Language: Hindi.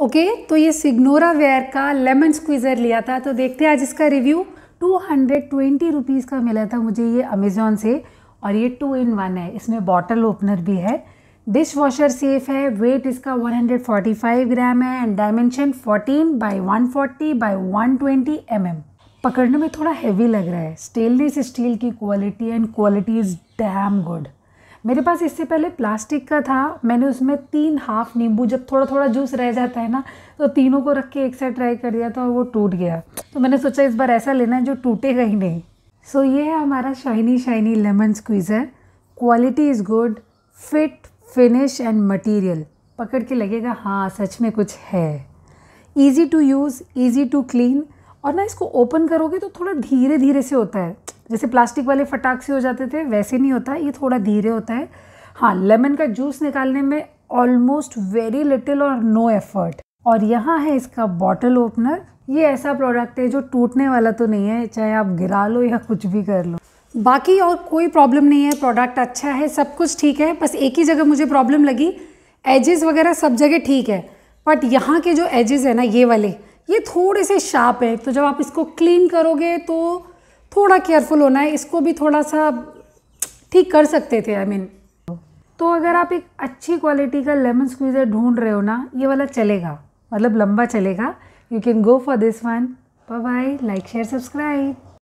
ओके okay, तो ये सिग्नोरा वेयर का लेमन स्क्वीज़र लिया था तो देखते हैं आज इसका review two hundred twenty rupees का मिला था मुझे ये अमेज़ोन से और ये टू इन वन है इसमें बॉटल ओपनर भी है डिश वॉशर सेफ है वेट इसका 145 ग्राम है and dimension 14 by 140 by M M पकड़ने में थोड़ा हैवी लग रहा है स्टेनलेस स्टील की quality and quality is damn good मेरे पास इससे पहले प्लास्टिक का था मैंने उसमें तीन हाफ नींबू जब थोड़ा थोड़ा जूस रह जाता है ना तो तीनों को रख के एक साथ ट्राई कर दिया था और वो टूट गया तो मैंने सोचा इस बार ऐसा लेना है जो टूटेगा ही नहीं सो so, ये है हमारा shiny shiny lemon squeezer quality is good fit finish and material पकड़ के लगेगा हाँ सच में कुछ है easy to use easy to clean और ना इसको ओपन करोगे तो थोड़ा धीरे धीरे से होता है जैसे प्लास्टिक वाले फटाक से हो जाते थे वैसे नहीं होता ये थोड़ा धीरे होता है हाँ लेमन का जूस निकालने में ऑलमोस्ट वेरी लिटिल और नो एफर्ट और यहाँ है इसका बॉटल ओपनर ये ऐसा प्रोडक्ट है जो टूटने वाला तो नहीं है चाहे आप गिरा लो या कुछ भी कर लो बाकी और कोई प्रॉब्लम नहीं है प्रोडक्ट अच्छा है सब कुछ ठीक है बस एक ही जगह मुझे प्रॉब्लम लगी एजेस वगैरह सब जगह ठीक है बट यहाँ के जो एजेस है ना ये वाले ये थोड़े से शार्प है तो जब आप इसको क्लीन करोगे तो थोड़ा केयरफुल होना है इसको भी थोड़ा सा ठीक कर सकते थे आई I मीन mean. तो अगर आप एक अच्छी क्वालिटी का लेमन स्क्वीज़र ढूंढ रहे हो ना ये वाला चलेगा मतलब लंबा चलेगा you can go for this one bye like share subscribe